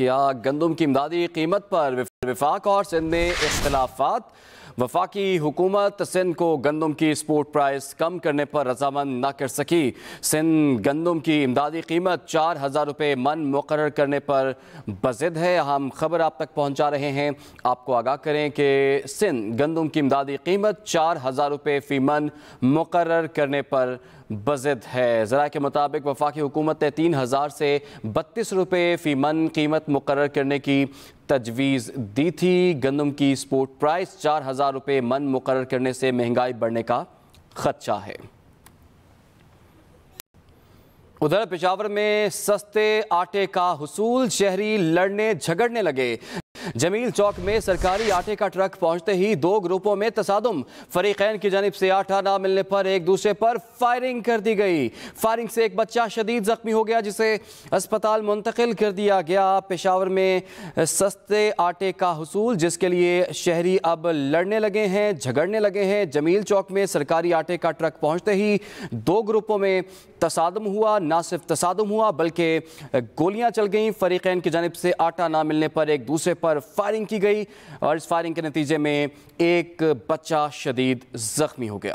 क्या गंदम की इमदादी कीमत पर विफाक और सिंध में इख्तलाफात वफाकी हुकूमत सिंध को गंदम की स्पोर्ट प्राइस कम करने पर रजामंद न कर सकी सिंध गंदम की इमदादी कीमत चार हज़ार रुपये मन मुकर करने पर बजिद है हम खबर आप तक पहुँचा रहे हैं आपको आगाह करें कि सिंध गंदम की इमदादी कीमत चार हज़ार रुपये फ़ी मन मुकर करने पर बजिद है ज़रा के मुताबिक वफाकी हुकूमत ने तीन हज़ार से बत्तीस रुपये फ़ी मन कीमत मुकर करने की तजवीज़ दी थी गंदम की स्पोर्ट प्राइस चार हज़ार रुपये मन मुकर करने से महंगाई बढ़ने का खदशा है उधर पिशावर में सस्ते आटे का हसूल शहरी लड़ने झगड़ने लगे जमील चौक में सरकारी आटे का ट्रक पहुंचते ही दो ग्रुपों में तसादम फरीकैन की जानब से आटा ना मिलने पर एक दूसरे पर फायरिंग कर दी गई फायरिंग से एक बच्चा शदीद जख्मी हो गया जिसे अस्पताल मुंतकिल कर दिया गया पेशावर में सस्ते आटे का हसूल जिसके लिए शहरी अब लड़ने लगे हैं झगड़ने लगे हैं जमील चौक में सरकारी आटे का ट्रक पहुंचते ही दो ग्रुपों में तसादम हुआ ना सिर्फ तसादम हुआ बल्कि गोलियां चल गई फरीकैन की जानब से आटा ना मिलने पर एक दूसरे पर पर फायरिंग की गई और इस फायरिंग के नतीजे में एक बच्चा शदीद जख्मी हो गया